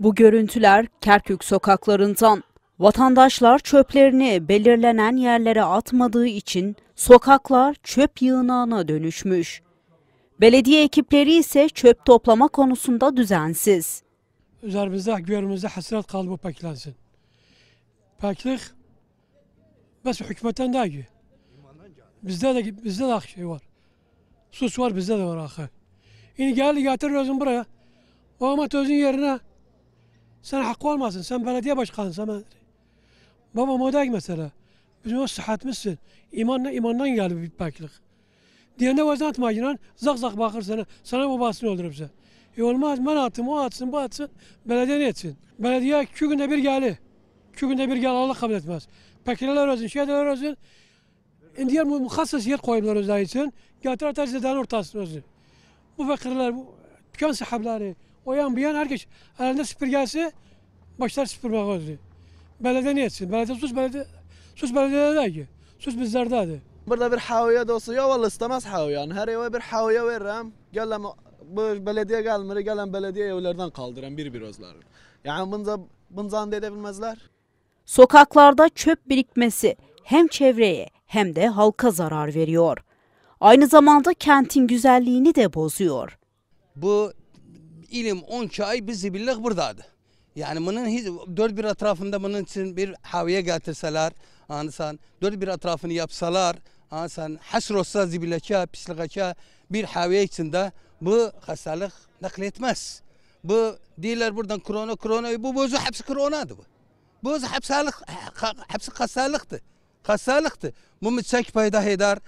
Bu görüntüler Kerkük sokaklarından. Vatandaşlar çöplerini belirlenen yerlere atmadığı için sokaklar çöp yığınağına dönüşmüş. Belediye ekipleri ise çöp toplama konusunda düzensiz. Üzerimizde, güvenimizde hasret kalbı paklansin. Paklık, bes hükümetten daha iyi. Bizde de, bizde de şey var. Sus var bizde de var ahı. Şimdi geldi getir özün buraya. O ama tozun yerine sen hakkı olmasın. Sen belediye başkanısın. Ben... Babam o değil mesela. Bizim o sıhhatmişsin. İmanla, imandan geldi bir paklık. Diyende vazan atma inan. Zak zak bakır sana. Sana babasını öldürüp sen. E olmaz ben attım o atsın bu atsın. Belediye ne etsin? Belediye iki günde bir geldi. İki günde bir gel Allah kabul etmez. Pekineler özün, şeyler özün. Diğer muhassas yer koyuyorlar özel için. Getir atar zeden ortasını özün. Bu fakirler, bu dükkan sahipleri, o yan bu yan herkes elinde süpürgesi başlar süpürmek oldu. Belediye ne etsin? Belediye sus belediye sus belediyede ki. Sus bizlerde de. Burada bir da olsun ya vallahi istemez haviye. Yani her eve bir haviye veririm. Gelem bu belediye gelmiri gelen belediye evlerden kaldıran bir bir özler. Yani bunca bunca edebilmezler. Sokaklarda çöp birikmesi hem çevreye hem de halka zarar veriyor. Aynı zamanda kentin güzelliğini de bozuyor. Bu ilim on çay bizi billah buradaydı. Yani bunun hiç, dört bir etrafında bunun için bir haviye getirseler, ansan dört bir etrafını yapsalar, ansan hasr olsa zibilleke, pislikeke bir haviye içinde bu hastalık nakletmez. Bu diyorlar buradan korona korona bu bozu hepsi koronadı bu. bu Bozu hepsi, hepsi hastalıktı. Hastalıktı. Bu müçek payda eder,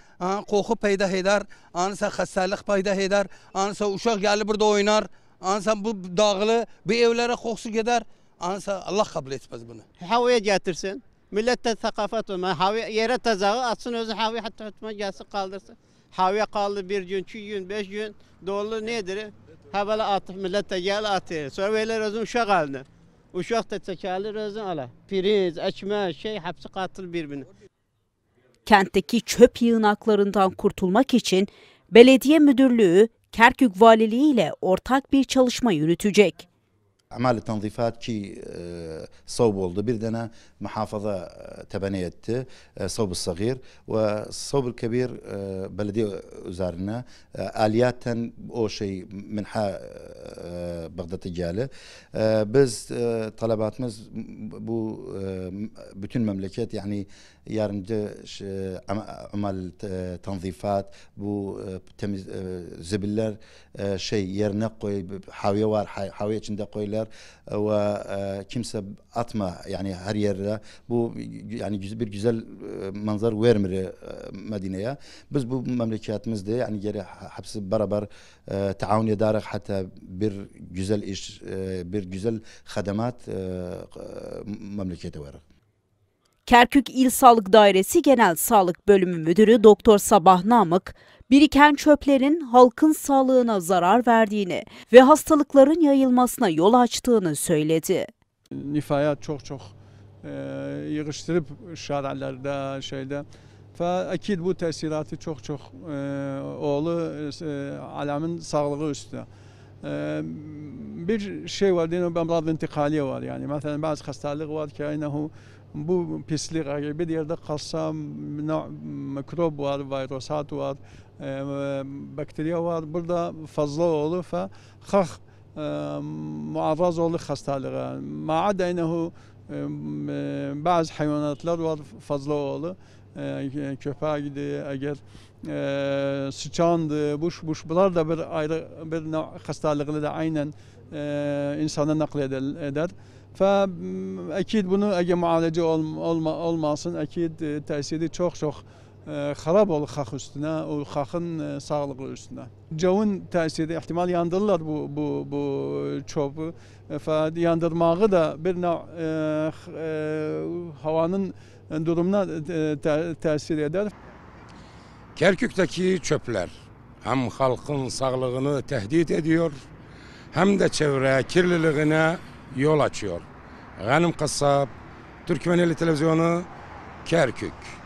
koku payda eder, ansa hastalık payda eder, ansa uşak geldi burada oynar, Ansan bu dağılı bu evlere kokusu gider. Ansa Allah kabul etmez bunu. Havaya getirsin. Millette sakafat olma. Havaya, yere tazağı atsın özü havaya hatta tutma gelsin kaldırsın. Havaya kaldı bir gün, iki gün, beş gün. Dolu nedir? Havale atıp millete gel atıyor. Sonra böyle özüm uşak aldı. Uşak da çekerli özüm ala. Pirinç, ekmek, şey hepsi katıl birbirine. Kentteki çöp yığınaklarından kurtulmak için belediye müdürlüğü Kerkük Valiliği ile ortak bir çalışma yürütecek. اعمال التنظيفات كي آه، صوب ولد بردنا محافظه آه، تبنيت آه، صوب الصغير والصوب الكبير بلدي وزارنا اليات او شيء من حا بغداد تجاله بز طلبات مز بو بتن مملكات يعني يارن عمل تنظيفات بو تمز زبلر شيء يرنقوي حاويه وار حاويه چنده قويلر yer e, ve e, kimse atma yani her yere bu yani bir güzel e, manzar vermir Medine'ye. Biz bu memleketimizde yani geri hepsi beraber taavun ederek hatta bir güzel iş bir güzel hizmet memlekete verir. Kerkük İl Sağlık Dairesi Genel Sağlık Bölümü Müdürü Doktor Sabah Namık, biriken çöplerin halkın sağlığına zarar verdiğini ve hastalıkların yayılmasına yol açtığını söyledi. Nifaya çok çok e, yığıştırıp şaralarda şeyde فأكيد bu təsiratı çok çok e, oğlu e, aləmin sağlığı üstə. E, bir şey var deniyor emrad intikaliye var yani mesela bazı hastalık var ki aynı bu pislik bir yerde kalsa mikrob var, virüsat var, e, bakteriya var. Burada fazla olur ve hak e, muarraz olur hastalığa. Maad aynı e, e, bazı hayvanatlar var fazla olur. E, e köpeğiydi eğer e, sıçandı, buş buş bunlar da bir ayrı bir hastalıkla da aynen e, insana nakleder. فأكيد mm, bunu eğer muhalece olma, olma, olmasın, akid e, tesiri çok çok e, xarab olur xalq üstünə, o xalqın sağlığı üstünə. Cavın təsiri ehtimal yandırırlar bu bu bu çobu. Fə yandırmağı da bir növ havanın durumuna təsir eder. Kerkük'teki çöpler hem halkın sağlığını tehdit ediyor hem de çevre kirliliğine yol açıyor. Ghanim Kassab, Türkmeneli Televizyonu, Kerkük.